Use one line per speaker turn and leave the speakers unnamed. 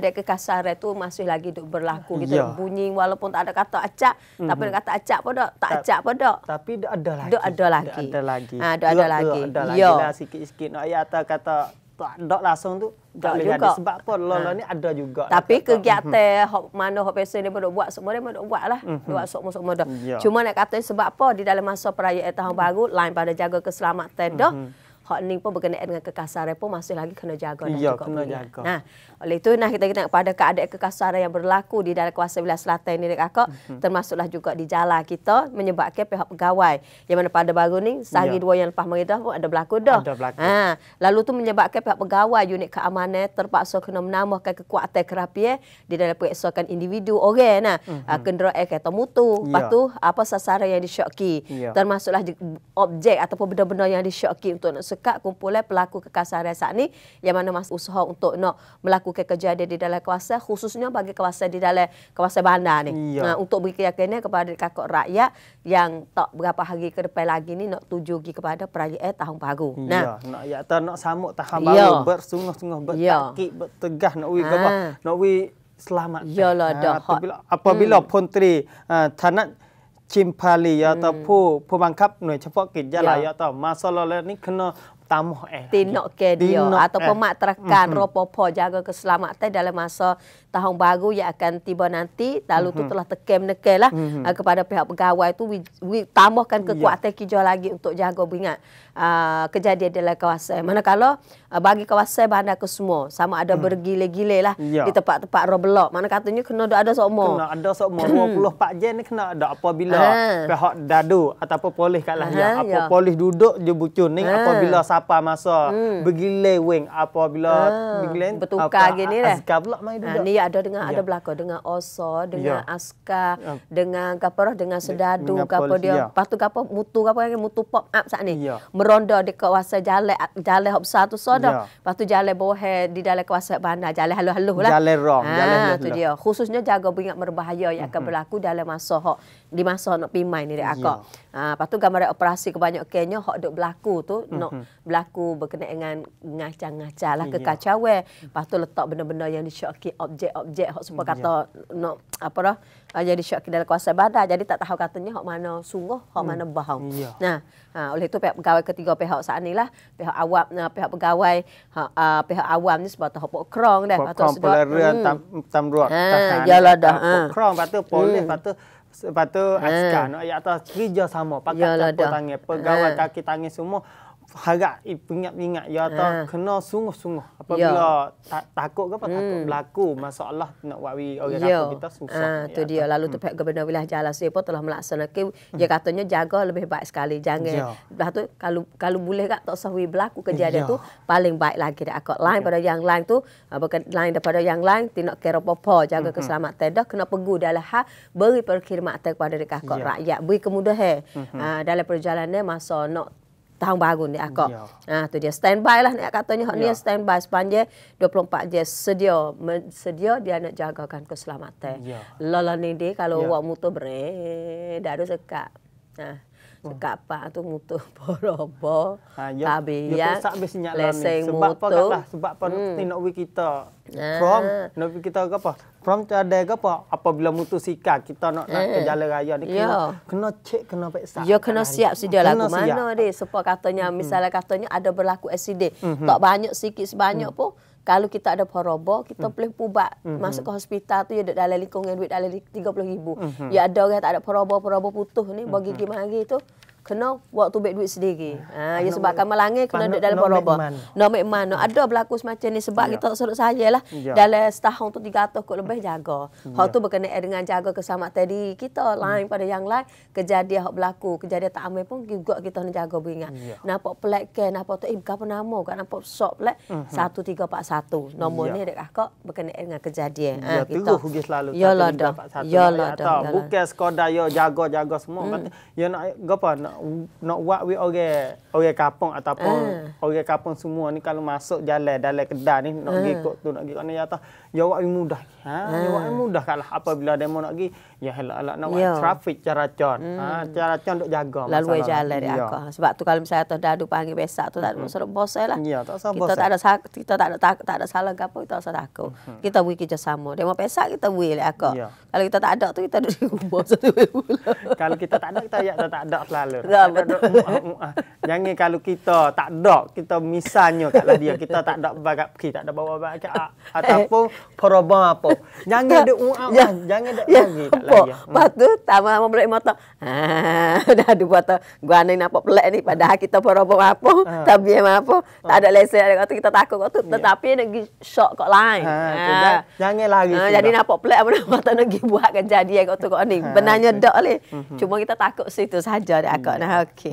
ada kekasaran tu masih lagi duk berlaku gitu yeah. bunyi walaupun tak ada kata acak mm-hmm. tapi ada kata acak pun dok tak acak pun dok tapi dok ada lagi dok ada lagi ada lagi ha dok ada lagi ha, ada lagi lah
sikit-sikit nak no, kata tak dok langsung tu tak boleh ada sebab apa lo ha. ni ada juga tapi
kegiatan mhm. hok mana hok pesen ni dok buat semua dia dok buat lah mm-hmm. buat semua-semua dok yeah. Ya. cuma nak kata sebab apa di dalam masa perayaan tahun baru lain pada jaga keselamatan dok mm-hmm hot ni pun berkenaan dengan kekasaran pun masih lagi kena jaga dan ya, kena punya. jaga. Nah, oleh itu nah kita kita pada keadaan kekasaran yang berlaku di dalam kuasa wilayah selatan ini dekat kak mm-hmm. termasuklah juga di Jala kita menyebabkan pihak pegawai yang mana pada baru ni sehari ya. dua yang lepas meredah pun ada berlaku dah. Ada berlaku. Ha, lalu tu menyebabkan pihak pegawai unit keamanan terpaksa kena menamakan kekuatan kerapian di dalam periksakan individu orang nah mm-hmm. kenderaan kereta mutu ya. lepas ya. tu apa sasaran yang disyoki ya. termasuklah objek ataupun benda-benda yang disyoki untuk nak dekat kumpulan pelaku kekasaran saat ni, yang mana masih usaha untuk nak melakukan kejadian di dalam kawasan khususnya bagi kawasan di dalam kawasan bandar ni. Ya. Nah, untuk beri keyakinan kepada kakak rakyat yang tak berapa hari ke depan lagi ni nak tuju pergi kepada perayaan tahun baru. Ya. Nah, nak ya tak nak samuk tahun ya. baru
bersungguh-sungguh bertakik ya. bertegah nak wi ha. apa ah. nak wi selamat. Yalah dah. Ha, apabila apabila hmm. pun uh, ah, tanat cimpali ya hmm. ataupun pemangkap hmm. hmm. hmm. hmm. hmm. hmm. hmm. hmm. hmm. hmm. hmm tamuh eh. tinok ke dia. Ataupun eh. mak mm -hmm. ropo
jaga keselamatan dalam masa tahun baru yang akan tiba nanti. Lalu mm -hmm. tu telah tekem nekel lah mm -hmm. kepada pihak pegawai tu. We, we tambahkan ya. kekuatan yeah. kijau lagi untuk jaga beringat uh, kejadian dalam kawasan. Manakala uh, bagi kawasan bandar ke semua. Sama ada mm. bergile-gile lah yeah. di tempat-tempat roblok. Mana katanya kena ada sokmo. Kena ada
sokmo. 24 jen ni kena ada apabila ha. pihak dadu ataupun polis kat lahir. Ha, ya. apa yeah. polis duduk je bucun ni ha. apabila apa masa hmm. bergilai weng apabila ha, bergilai bertukar gini lah. Askar pula main duduk. Ah, ha, ni ada
dengan ya. ada belakang dengan Oso, dengan ya. Askar, ya. dengan Kaparoh, dengan Sedadu, De, Kapar dia. Ya. Lepas ya. tu Mutu Kapar yang Mutu pop up saat ni. Ya. Meronda di kawasan jalan, jalan yang satu tu sodok. Ya. Lepas tu jalan di dalam kawasan bandar, jalan halu halus lah. Jalan rong, ha, ah, jalan tu dia. Khususnya jaga beringat berbahaya yang akan berlaku dalam masa hok di masa nak pimai ni dia ya. akak. Ya. Ha, lepas gambar operasi kebanyakannya hok duk berlaku tu nak berlaku berkenaan dengan ngacang-ngacang lah hmm, ya. kekacauan. Yeah. Lepas tu letak benda-benda yang disyoki objek-objek hak semua hmm, ya. kata yeah. no, apa lah, jadi syok dalam kuasa badan jadi tak tahu katanya hak mana sungguh hak hmm. mana bohong. Yeah. Nah, ha, oleh itu pihak pegawai ketiga pihak saat inilah pihak awam pihak pegawai ha, uh, pihak awam ni sebab tu hak krong dah patut sedar. Pelarian hmm. tam
tam Ha, jalah kan. dah. Ha. Krong patu polis patu sebab tu askar nak ayat atas kerja sama pakai campur tangan pegawai kaki tangan semua harap ingat-ingat ya atau uh. kena sungguh-sungguh apabila yo. Ya. tak takut ke apa hmm. takut berlaku masalah nak wawi orang ya. kita susah uh, tu dia lalu
tu hmm. pak gubernur wilayah jalan saya pun telah melaksanakan dia hmm. katanya jaga lebih baik sekali jangan dah tu kalau kalau boleh kak tak usah berlaku kejadian yo. tu paling baik lagi dak akak lain yo. pada yang lain tu ah, bukan lain daripada yang lain tidak kira apa-apa jaga mm-hmm. keselamatan dah kena pegu dalam hal beri perkhidmatan kepada dekat rakyat beri kemudahan mm-hmm. uh, dalam perjalanan masa nak tahun baru ni akak. Ah, ha ya. ah, tu dia standby lah nak katanya hak ni ya. standby sepanjang 24 jam sedia sedia dia nak jagakan keselamatan. Ya. Lala ni dia kalau ya. awak motor bre dah rosak. Ha dekat apa tu mutu borobo ha ya tapi ya, ya sak habis senyak lah ni sebab apa lah sebab apa hmm. ni nak
kita from ha. nak kita apa from tu ada ke apa apabila mutu sikat kita nak nak eh. ke jalan raya ni kena ya.
kena cek kena periksa ya kena siap sedia lagu mana dia sebab katanya misalnya hmm. katanya ada berlaku accident hmm. tak banyak sikit sebanyak hmm. pun kalau kita ada poroba, kita hmm. boleh pubat hmm, hmm. masuk ke hospital tu ya dalam lingkungan duit dalam 30,000. Hmm, hmm. Ya ada orang tak ada poroba, poroba putus ni hmm, bagi hmm. gimana hari tu kena waktu baik duit sendiri. Ha, ah, ya sebab kamu langit kena duduk dalam perobah. No make man. No, ada berlaku semacam ni sebab ya. kita suruh saya lah. Ya. Dalam setahun tu 300 kot lebih jaga. Hak tu berkenaan dengan jaga keselamatan tadi. Kita hmm. lain pada yang lain. Kejadian hak berlaku. Kejadian tak ambil pun juga kita nak jaga beringat. Nampak pelik ke. Kan, nampak tu. Eh bukan apa nama. Kan? Nampak sok pelik. Mhm. 1341. Nombor ni dekat kakak berkenaan dengan kejadian. Ya ah, tu hugis selalu. Ya lah dah. Ya lah dah. Bukan
sekadar ya jaga-jaga semua. Ya nak apa nak nak buat we orang orang kampung ataupun uh. Ah. orang kampung semua ni kalau masuk jalan dalam kedai ni nak pergi uh. tu nak pergi kena atas ya awak mudah ha uh. Ah. awak mudah kalah apabila demo nak pergi ya helak helak nak buat ya. traffic cara con mm. ha hmm. cara con duk jaga lalu masalah lalu jalan dia ya. aku
sebab tu kalau misalnya tu atas dadu panggil besak tu tak hmm. masuk mm. bos lah ya tak sama kita tak ada kita tak ada tak, tak ada salah apa kita rasa takut mm. kita buat kerjasama demo besak kita buat lah aku ya. kalau kita tak ada tu kita duduk bos tu
kalau kita tak ada kita ya tak ada selalu Ya, betul. Jangan kalau kita tak ada, kita misalnya kalau dia kita tak ada bagak pergi, tak ada bawa bagak ah, ataupun perubahan
apa. Jangan ada ya, ya jangan ada ya, lagi. Lah apa? Hmm. Lepas tu tambah mau beli motor. Ha, dah ada buat gua ni nak pelak ni padahal kita perubahan apa, ah. tapi apa, apa, tak ada lesen ada tu kita takut kok tu ya. tetapi nak gi shock kok lain. Ha, jangan lagi. jadi lah. nak pelak apa nak buat nak gi buat kejadian kok tu kok ni. Benarnya dak leh. Mhm. Cuma kita takut situ saja dak tak nak okey.